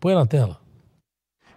Põe na tela.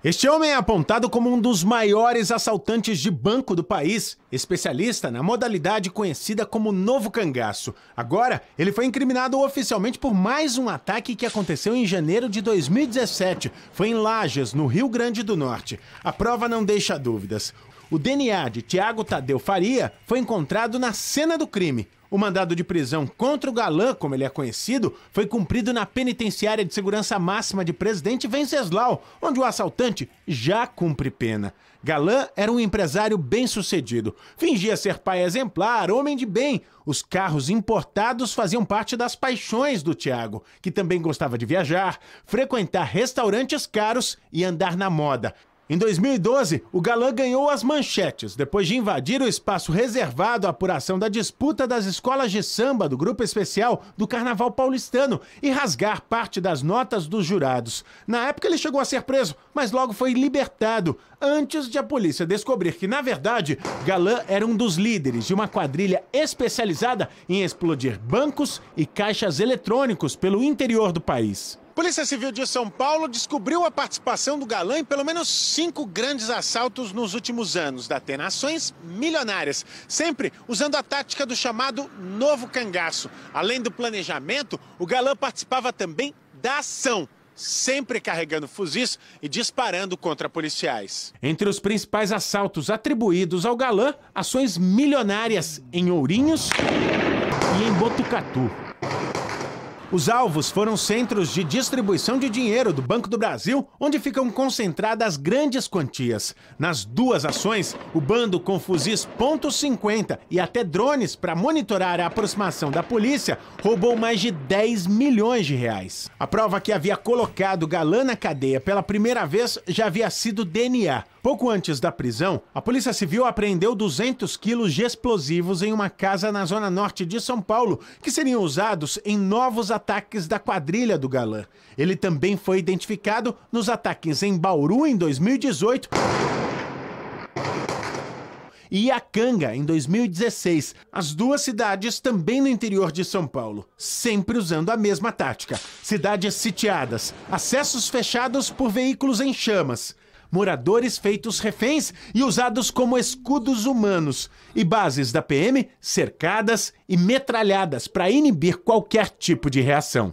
Este homem é apontado como um dos maiores assaltantes de banco do país, especialista na modalidade conhecida como novo cangaço. Agora, ele foi incriminado oficialmente por mais um ataque que aconteceu em janeiro de 2017. Foi em Lages, no Rio Grande do Norte. A prova não deixa dúvidas. O DNA de Tiago Tadeu Faria foi encontrado na cena do crime. O mandado de prisão contra o galã, como ele é conhecido, foi cumprido na penitenciária de segurança máxima de Presidente Venceslau, onde o assaltante já cumpre pena. Galã era um empresário bem-sucedido. Fingia ser pai exemplar, homem de bem. Os carros importados faziam parte das paixões do Tiago, que também gostava de viajar, frequentar restaurantes caros e andar na moda. Em 2012, o galã ganhou as manchetes depois de invadir o espaço reservado à apuração da disputa das escolas de samba do grupo especial do Carnaval Paulistano e rasgar parte das notas dos jurados. Na época, ele chegou a ser preso, mas logo foi libertado antes de a polícia descobrir que, na verdade, Galã era um dos líderes de uma quadrilha especializada em explodir bancos e caixas eletrônicos pelo interior do país. Polícia Civil de São Paulo descobriu a participação do galã em pelo menos cinco grandes assaltos nos últimos anos, detendo ações milionárias, sempre usando a tática do chamado novo cangaço. Além do planejamento, o galã participava também da ação, sempre carregando fuzis e disparando contra policiais. Entre os principais assaltos atribuídos ao galã, ações milionárias em Ourinhos e em Botucatu. Os alvos foram centros de distribuição de dinheiro do Banco do Brasil, onde ficam concentradas grandes quantias. Nas duas ações, o bando com fuzis .50 e até drones para monitorar a aproximação da polícia roubou mais de 10 milhões de reais. A prova que havia colocado Galã na cadeia pela primeira vez já havia sido DNA. Pouco antes da prisão, a Polícia Civil apreendeu 200 quilos de explosivos em uma casa na zona norte de São Paulo, que seriam usados em novos ataques da quadrilha do galã. Ele também foi identificado nos ataques em Bauru em 2018 e Iacanga, em 2016. As duas cidades também no interior de São Paulo, sempre usando a mesma tática. Cidades sitiadas, acessos fechados por veículos em chamas moradores feitos reféns e usados como escudos humanos, e bases da PM cercadas e metralhadas para inibir qualquer tipo de reação.